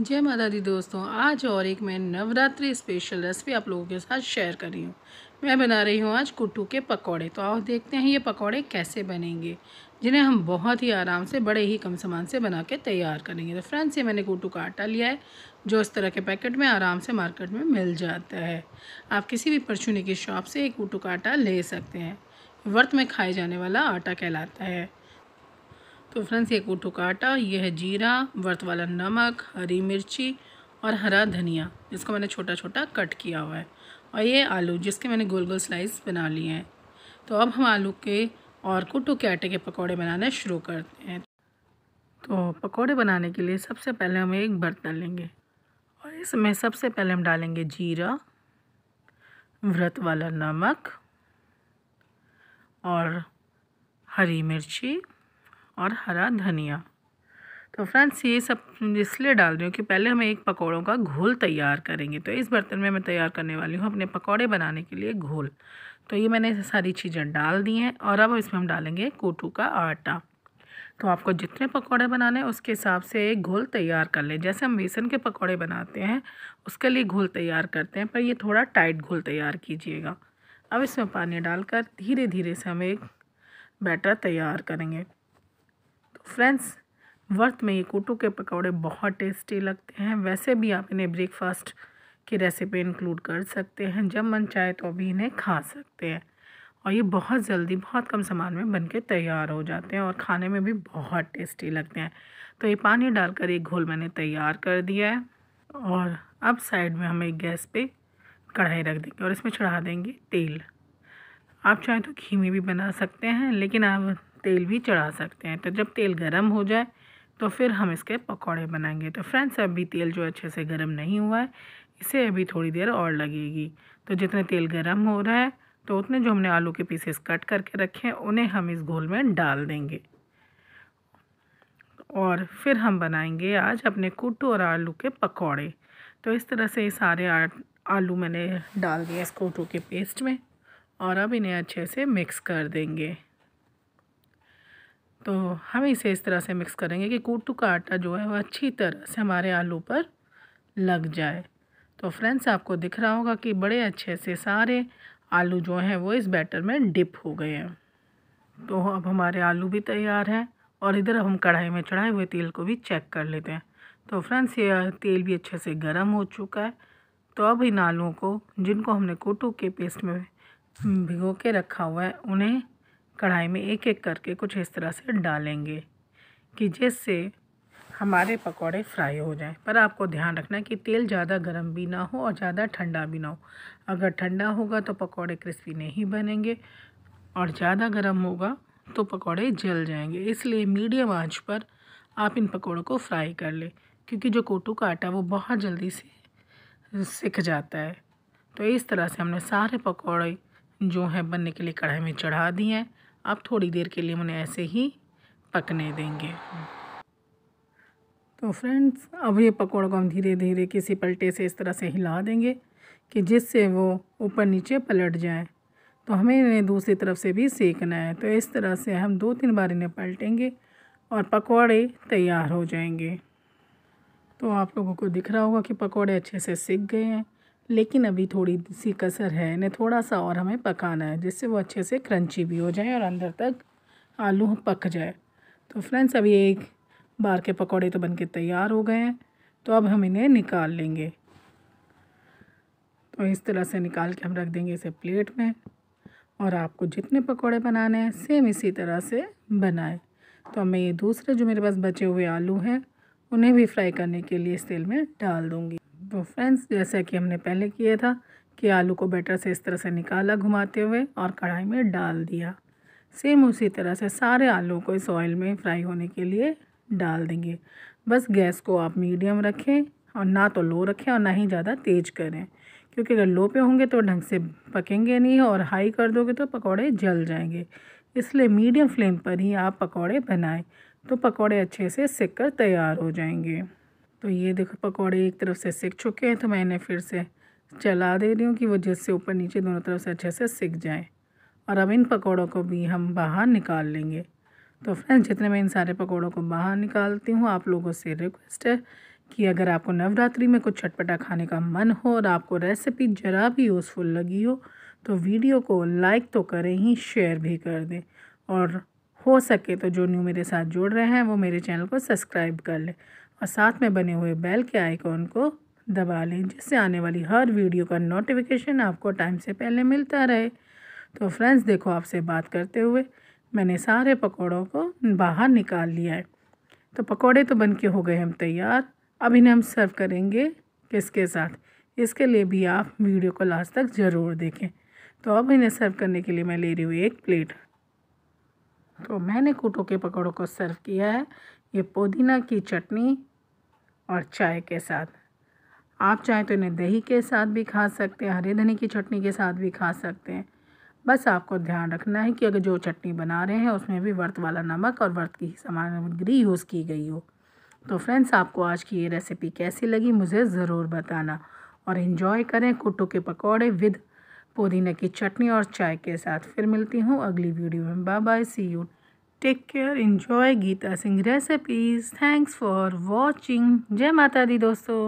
जय माता दी दोस्तों आज और एक मैं नवरात्रि स्पेशल रेसिपी आप लोगों के साथ शेयर कर रही हूँ मैं बना रही हूँ आज कुट्टू के पकौड़े तो आओ देखते हैं ये पकौड़े कैसे बनेंगे जिन्हें हम बहुत ही आराम से बड़े ही कम सामान से बना के तैयार करेंगे तो फ्रेंड्स ये मैंने कुट्टू का आटा लिया है जो इस तरह के पैकेट में आराम से मार्केट में मिल जाता है आप किसी भी परचूनी की शॉप से एक कुट्टू का आटा ले सकते हैं व्रत में खाए जाने वाला आटा कहलाता है तो फ्रेंड्स एक कूटू का आटा यह है जीरा वर्त वाला नमक हरी मिर्ची और हरा धनिया जिसको मैंने छोटा छोटा कट किया हुआ है और ये आलू जिसके मैंने गोल गोल स्लाइस बना लिए हैं तो अब हम आलू के और कुटू के आटे के पकौड़े बनाना शुरू करते हैं तो पकौड़े बनाने के लिए सबसे पहले हम एक बर्तन लेंगे और इसमें सबसे पहले हम डालेंगे जीरा व्रत वाला नमक और हरी मिर्ची और हरा धनिया तो फ्रेंड्स ये सब इसलिए डाल रही हूँ कि पहले हम एक पकौड़ों का घोल तैयार करेंगे तो इस बर्तन में मैं तैयार करने वाली हूँ अपने पकौड़े बनाने के लिए घोल तो ये मैंने सारी चीज़ें डाल दी हैं और अब इसमें हम डालेंगे कोटू का आटा तो आपको जितने पकौड़े बनाने हैं उसके हिसाब से एक घोल तैयार कर लें जैसे हम बेसन के पकौड़े बनाते हैं उसके लिए घोल तैयार करते हैं पर ये थोड़ा टाइट घोल तैयार कीजिएगा अब इसमें पानी डालकर धीरे धीरे से हम एक बैटर तैयार करेंगे तो फ्रेंड्स वर्थ में ये कोटू के पकौड़े बहुत टेस्टी लगते हैं वैसे भी आप इन्हें ब्रेकफास्ट की रेसिपी इंक्लूड कर सकते हैं जब मन चाहे तो अभी इन्हें खा सकते हैं और ये बहुत जल्दी बहुत कम सामान में बन के तैयार हो जाते हैं और खाने में भी बहुत टेस्टी लगते हैं तो ये पानी डालकर एक घोल मैंने तैयार कर दिया है और अब साइड में हम एक गैस पे कढ़ाई रख देंगे और इसमें चढ़ा देंगे तेल आप चाहें तो घी में भी बना सकते हैं लेकिन आप तेल भी चढ़ा सकते हैं तो जब तेल गर्म हो जाए तो फिर हम इसके पकौड़े बनाएंगे तो फ्रेंड्स अभी तेल जो अच्छे से गर्म नहीं हुआ है इसे अभी थोड़ी देर और लगेगी तो जितने तेल गर्म हो रहा है तो उतने जो हमने आलू के पीसेस कट करके रखे हैं उन्हें हम इस घोल में डाल देंगे और फिर हम बनाएंगे आज अपने कुट्टू और आलू के पकौड़े तो इस तरह से सारे आलू मैंने डाल दिया इस कुट्टू के पेस्ट में और अब इन्हें अच्छे से मिक्स कर देंगे तो हम इसे इस तरह से मिक्स करेंगे कि कूटू का आटा जो है वह अच्छी तरह से हमारे आलू पर लग जाए तो फ्रेंड्स आपको दिख रहा होगा कि बड़े अच्छे से सारे आलू जो हैं वो इस बैटर में डिप हो गए हैं तो अब हमारे आलू भी तैयार हैं और इधर हम कढ़ाई में चढ़ाए हुए तेल को भी चेक कर लेते हैं तो फ्रेंड्स ये तेल भी अच्छे से गर्म हो चुका है तो अब इन आलूओं को जिनको हमने कोटू के पेस्ट में भिगो के रखा हुआ है उन्हें कढ़ाई में एक एक करके कुछ इस तरह से डालेंगे कि जिससे हमारे पकौड़े फ्राई हो जाएं पर आपको ध्यान रखना है कि तेल ज़्यादा गर्म भी ना हो और ज़्यादा ठंडा भी ना हो अगर ठंडा होगा तो पकौड़े क्रिस्पी नहीं बनेंगे और ज़्यादा गर्म होगा तो पकौड़े जल जाएंगे इसलिए मीडियम आंच पर आप इन पकौड़ों को फ्राई कर लें क्योंकि जो कोटू का आटा वो बहुत जल्दी से सिख जाता है तो इस तरह से हमने सारे पकौड़े जो हैं बनने के लिए कढ़ाई में चढ़ा दिए हैं आप थोड़ी देर के लिए उन्हें ऐसे ही पकने देंगे तो फ्रेंड्स अब ये पकौड़ों को हम धीरे धीरे किसी पलटे से इस तरह से हिला देंगे कि जिससे वो ऊपर नीचे पलट जाए तो हमें इन्हें दूसरी तरफ से भी सेकना है तो इस तरह से हम दो तीन बार इन्हें पलटेंगे और पकौड़े तैयार हो जाएंगे तो आप लोगों को दिख रहा होगा कि पकौड़े अच्छे से सीख गए हैं लेकिन अभी थोड़ी सी कसर है इन्हें थोड़ा सा और हमें पकाना है जिससे वो अच्छे से क्रंची भी हो जाए और अंदर तक आलू पक जाए तो फ्रेंड्स अभी एक बार के पकौड़े तो बनके तैयार हो गए हैं तो अब हम इन्हें निकाल लेंगे तो इस तरह से निकाल के हम रख देंगे इसे प्लेट में और आपको जितने पकौड़े बनाने हैं सेम इसी तरह से बनाए तो मैं ये दूसरे जो मेरे पास बचे हुए आलू हैं उन्हें भी फ्राई करने के लिए इस तेल में डाल दूँगी तो फ्रेंड्स जैसे कि हमने पहले किया था कि आलू को बैटर से इस तरह से निकाला घुमाते हुए और कढ़ाई में डाल दिया सेम उसी तरह से सारे आलू को इस ऑयल में फ्राई होने के लिए डाल देंगे बस गैस को आप मीडियम रखें और ना तो लो रखें और ना ही ज़्यादा तेज करें क्योंकि अगर लो पे होंगे तो ढंग से पकेंगे नहीं और हाई कर दोगे तो पकौड़े जल जाएंगे इसलिए मीडियम फ्लेम पर ही आप पकौड़े बनाएं तो पकौड़े अच्छे से सिक कर तैयार हो जाएंगे तो ये देखो पकौड़े एक तरफ से सीख चुके हैं तो मैं इन्हें फिर से चला दे रही हूँ कि वो जिससे ऊपर नीचे दोनों तरफ से अच्छे से सीख जाएँ और अब इन पकौड़ों को भी हम बाहर निकाल लेंगे तो फ्रेंड्स जितने मैं इन सारे पकौड़ों को बाहर निकालती हूँ आप लोगों से रिक्वेस्ट है कि अगर आपको नवरात्रि में कुछ चटपटा खाने का मन हो और आपको रेसिपी ज़रा भी यूज़फुल लगी हो तो वीडियो को लाइक तो करें ही शेयर भी कर दें और हो सके तो जो न्यू मेरे साथ जुड़ रहे हैं वो मेरे चैनल को सब्सक्राइब कर लें और साथ में बने हुए बेल के आइकॉन को दबा लें जिससे आने वाली हर वीडियो का नोटिफिकेशन आपको टाइम से पहले मिलता रहे तो फ्रेंड्स देखो आपसे बात करते हुए मैंने सारे पकौड़ों को बाहर निकाल लिया है तो पकौड़े तो बन के हो गए हम तैयार अब इन्हें हम सर्व करेंगे किसके साथ इसके लिए भी आप वीडियो को लास्ट तक ज़रूर देखें तो अब इन्हें सर्व करने के लिए मैं ले रही हूँ एक प्लेट तो मैंने कुटों के पकौड़ों को सर्व किया है ये पुदीना की चटनी और चाय के साथ आप चाहे तो इन्हें दही के साथ भी खा सकते हैं हरे धनी की चटनी के साथ भी खा सकते हैं बस आपको ध्यान रखना है कि अगर जो चटनी बना रहे हैं उसमें भी वर्त वाला नमक और वर्त की सामग्री यूज़ की गई हो तो फ्रेंड्स आपको आज की ये रेसिपी कैसी लगी मुझे ज़रूर बताना और इन्जॉय करें कुट्टू के पकौड़े विद पुदीने की चटनी और चाय के साथ फिर मिलती हूँ अगली वीडियो में bye bye see you take care enjoy Geeta Singh recipes thanks for watching જય માતાજી દોસ્તો